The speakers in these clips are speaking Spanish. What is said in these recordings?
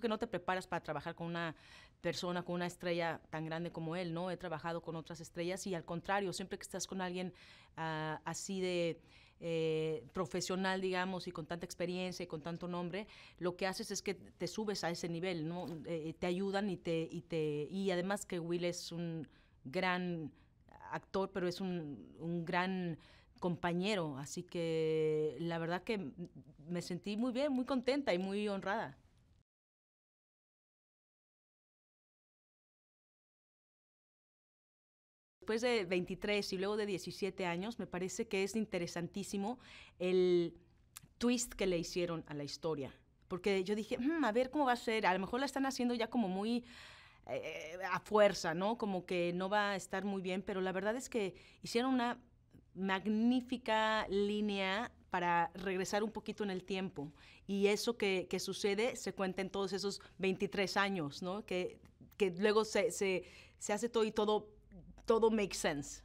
que no te preparas para trabajar con una persona, con una estrella tan grande como él, ¿no? He trabajado con otras estrellas y al contrario, siempre que estás con alguien ah, así de eh, profesional, digamos, y con tanta experiencia y con tanto nombre, lo que haces es que te subes a ese nivel, ¿no? Eh, eh, te ayudan y te, y te... Y además que Will es un gran actor, pero es un gran compañero, así que la verdad que me sentí muy bien, muy contenta y muy honrada. de 23 y luego de 17 años, me parece que es interesantísimo el twist que le hicieron a la historia. Porque yo dije, mm, a ver cómo va a ser, a lo mejor la están haciendo ya como muy eh, a fuerza, ¿no? Como que no va a estar muy bien, pero la verdad es que hicieron una magnífica línea para regresar un poquito en el tiempo. Y eso que, sucede se cuenta en todos esos 23 años, ¿no? Que, que luego se, se, se hace todo y todo todo makes sense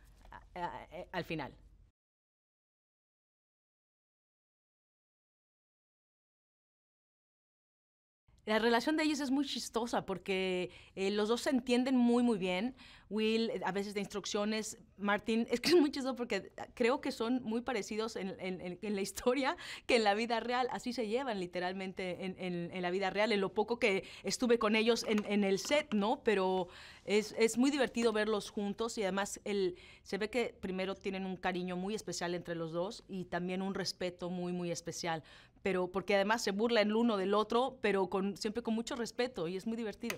al final. La relación de ellos es muy chistosa porque eh, los dos se entienden muy, muy bien. Will eh, a veces de instrucciones, Martín, es que es muy chistoso porque ah, creo que son muy parecidos en, la historia que en la vida real. Así se llevan literalmente en, la vida real, en lo poco que estuve con ellos en, el set, ¿no? Pero es, es, muy divertido verlos juntos y además el, se ve que primero tienen un cariño muy especial entre los dos y también un respeto muy, muy especial pero porque además se burla el uno del otro, pero con, siempre con mucho respeto y es muy divertido.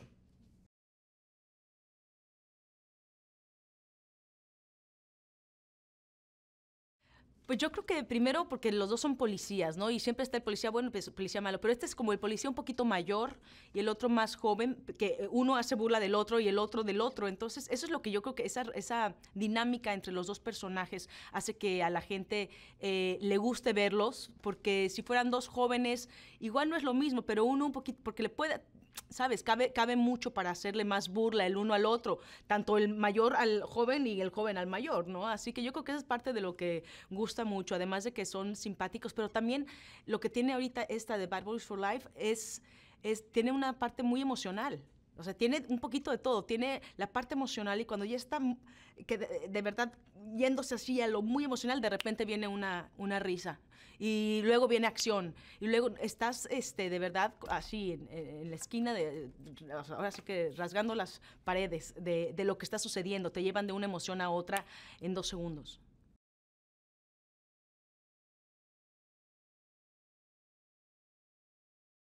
Pues yo creo que primero porque los dos son policías, ¿no? Y siempre está el policía bueno y pues el policía malo, pero este es como el policía un poquito mayor y el otro más joven, que uno hace burla del otro y el otro del otro. Entonces, eso es lo que yo creo que esa, esa dinámica entre los dos personajes hace que a la gente eh, le guste verlos, porque si fueran dos jóvenes, igual no es lo mismo, pero uno un poquito, porque le puede ¿Sabes? Cabe, cabe mucho para hacerle más burla el uno al otro, tanto el mayor al joven y el joven al mayor, ¿no? Así que yo creo que esa es parte de lo que gusta mucho, además de que son simpáticos, pero también lo que tiene ahorita esta de Bad Boys for Life es, es tiene una parte muy emocional. O sea, tiene un poquito de todo. Tiene la parte emocional y cuando ya está, de, verdad, yéndose así a lo muy emocional, de repente viene una, una risa. Y luego viene acción. Y luego estás, este, de verdad, así en, en la esquina, de, ahora sí que rasgando las paredes de, de lo que está sucediendo. Te llevan de una emoción a otra en dos segundos.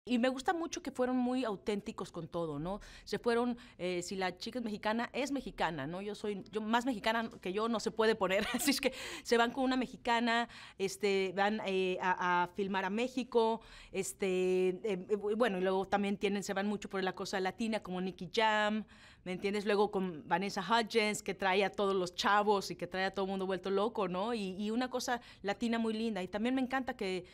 y me gusta mucho que fueron muy auténticos con todo, ¿no? Se fueron, eh, si la chica es mexicana, es mexicana, ¿no? Yo soy, yo más mexicana que yo no se puede poner, así es que se van con una mexicana, este, van eh, a, filmar a México, este, eh, bueno, y luego también tienen, se van mucho por la cosa latina, como Nicky Jam, ¿me entiendes? Luego con Vanessa Hudgens, que trae a todos los chavos y que trae a todo el mundo vuelto loco, ¿no? Y, y una cosa latina muy linda. Y también me encanta que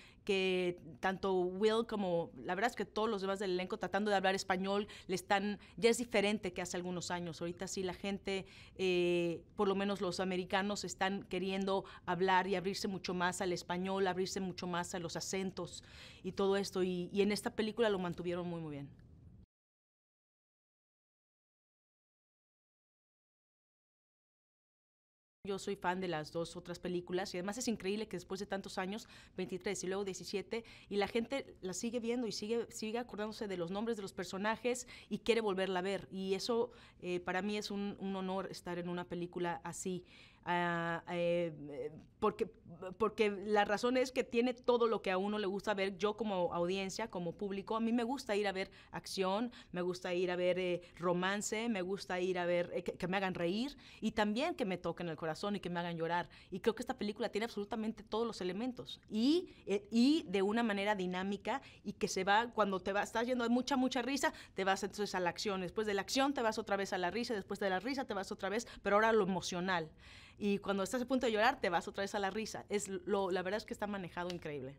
tanto Will como, la verdad, que todos los demás del elenco tratando de hablar español le están, ya es diferente que hace algunos años. Ahorita sí la gente, eh, por lo menos los americanos, están queriendo hablar y abrirse mucho más al español, abrirse mucho más a los acentos y todo esto. Y, y en esta película lo mantuvieron muy, muy bien. Yo soy fan de las dos otras películas y además es increíble que después de tantos años, 23 y luego 17, y la gente la sigue viendo y sigue, sigue acordándose de los nombres de los personajes y quiere volverla a ver. Y eso eh, para mí es un, un honor estar en una película así. Eh, porque, porque la razón es que tiene todo lo que a uno le gusta ver. Yo como audiencia, como público, a mí me gusta ir a ver acción, me gusta ir a ver eh, romance, me gusta ir a ver eh, que, me hagan reír y también que me toquen el corazón y que me hagan llorar. Y creo que esta película tiene absolutamente todos los elementos y, y de una manera dinámica y que se va, cuando te va, estás yendo hay mucha, mucha risa, te vas entonces a la acción. Después de la acción te vas otra vez a la risa, después de la risa te vas otra vez, pero ahora a lo emocional y cuando estás a punto de llorar te vas otra vez a la risa. Es lo, la verdad es que está manejado increíble.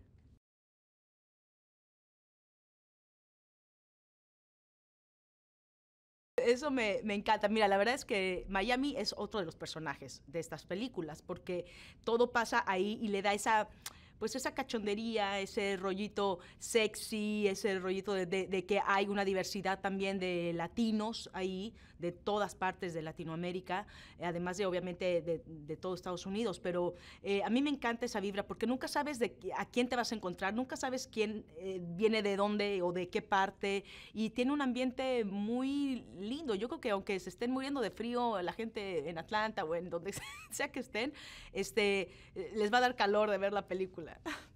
Eso me, encanta. Mira, la verdad es que Miami es otro de los personajes de estas películas, porque todo pasa ahí y le da esa, pues esa cachondería, ese rollito sexy, ese rollito de que hay una diversidad también de latinos ahí, de todas partes de Latinoamérica, eh, además de obviamente de, de todo Estados Unidos. Pero eh, a mí me encanta esa vibra porque nunca sabes de a quién te vas a encontrar, nunca sabes quién eh, viene de dónde o de qué parte y tiene un ambiente muy lindo. Yo creo que aunque se estén muriendo de frío la gente en Atlanta o en donde sea que estén, este, les va a dar calor de ver la película.